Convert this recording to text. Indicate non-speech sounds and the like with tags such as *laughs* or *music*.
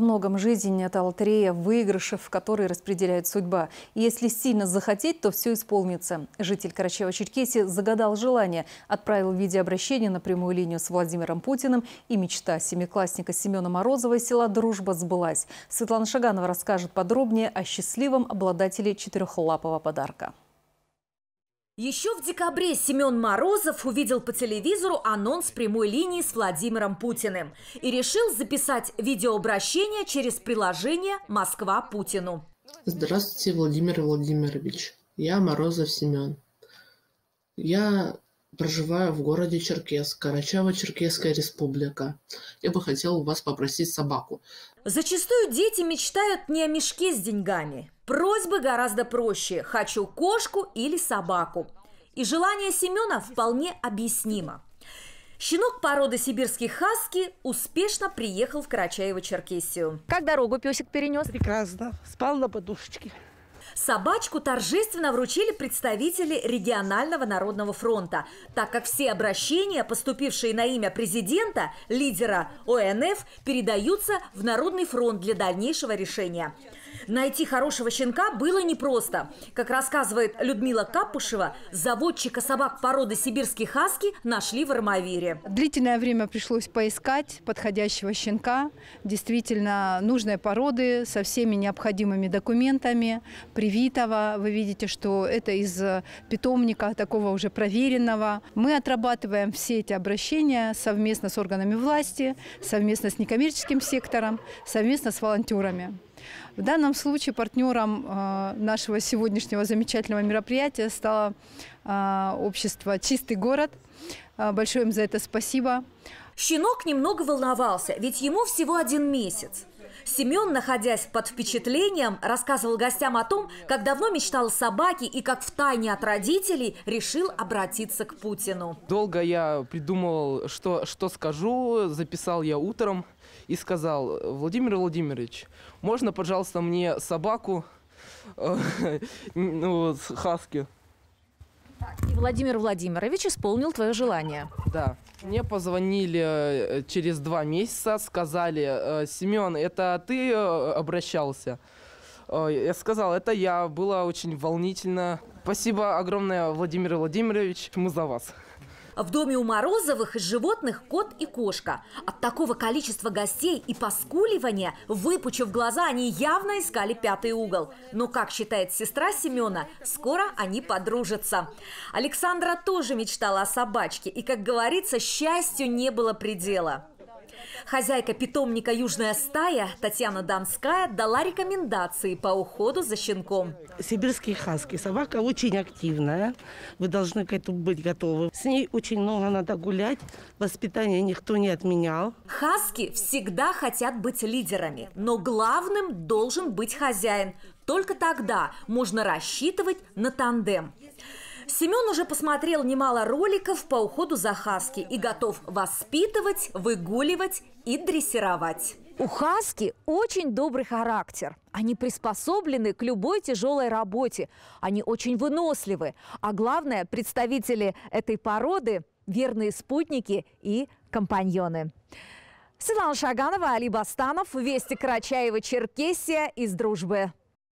В многом жизнь – это лотерея выигрышев, в распределяет судьба. И если сильно захотеть, то все исполнится. Житель Карачаева-Черкесии загадал желание, отправил в на прямую линию с Владимиром Путиным, и мечта семиклассника Семена Морозова из села «Дружба» сбылась. Светлана Шаганова расскажет подробнее о счастливом обладателе четырехлапого подарка. Еще в декабре Семен Морозов увидел по телевизору анонс прямой линии с Владимиром Путиным и решил записать видеообращение через приложение «Москва Путину». Здравствуйте, Владимир Владимирович. Я Морозов Семен. Я проживаю в городе Черкесск, Карачаево-Черкесская республика. Я бы хотел у вас попросить собаку. Зачастую дети мечтают не о мешке с деньгами, Просьбы гораздо проще – хочу кошку или собаку. И желание Семена вполне объяснимо. Щенок породы сибирских хаски успешно приехал в Карачаево-Черкесию. Как дорогу песик перенес? Прекрасно. Спал на подушечке. Собачку торжественно вручили представители регионального народного фронта, так как все обращения, поступившие на имя президента, лидера ОНФ, передаются в Народный фронт для дальнейшего решения. Найти хорошего щенка было непросто. Как рассказывает Людмила Капушева, заводчика собак породы сибирский хаски нашли в Армавире. Длительное время пришлось поискать подходящего щенка, действительно нужной породы со всеми необходимыми документами, привитого. Вы видите, что это из э, питомника такого уже проверенного. Мы отрабатываем все эти обращения совместно с органами власти, совместно с некоммерческим сектором, совместно с волонтерами. В данном случае партнером э, нашего сегодняшнего замечательного мероприятия стало э, общество «Чистый город». Э, большое им за это спасибо. Щенок немного волновался, ведь ему всего один месяц. Семен, находясь под впечатлением, рассказывал гостям о том, как давно мечтал о собаке и как втайне от родителей решил обратиться к Путину. Долго я придумывал, что, что скажу, записал я утром и сказал, Владимир Владимирович, можно, пожалуйста, мне собаку, э, *laughs* ну, хаски? И Владимир Владимирович исполнил твое желание. Да. Мне позвонили э, через два месяца, сказали, э, Семен, это ты э, обращался? Я сказал, это я, было очень волнительно. Спасибо огромное, Владимир Владимирович, мы за вас. В доме у Морозовых животных кот и кошка. От такого количества гостей и поскуливания, выпучив глаза, они явно искали пятый угол. Но, как считает сестра Семена, скоро они подружатся. Александра тоже мечтала о собачке, и, как говорится, счастью не было предела. Хозяйка питомника «Южная стая» Татьяна Донская дала рекомендации по уходу за щенком. Сибирские хаски. Собака очень активная. Вы должны к этому быть готовы. С ней очень много надо гулять. Воспитание никто не отменял. Хаски всегда хотят быть лидерами. Но главным должен быть хозяин. Только тогда можно рассчитывать на тандем. Семен уже посмотрел немало роликов по уходу за хаски и готов воспитывать, выгуливать и дрессировать. У хаски очень добрый характер. Они приспособлены к любой тяжелой работе. Они очень выносливы. А главное, представители этой породы – верные спутники и компаньоны. Светлана Шаганова, Али Бастанов, Вести Карачаева, Черкесия из «Дружбы».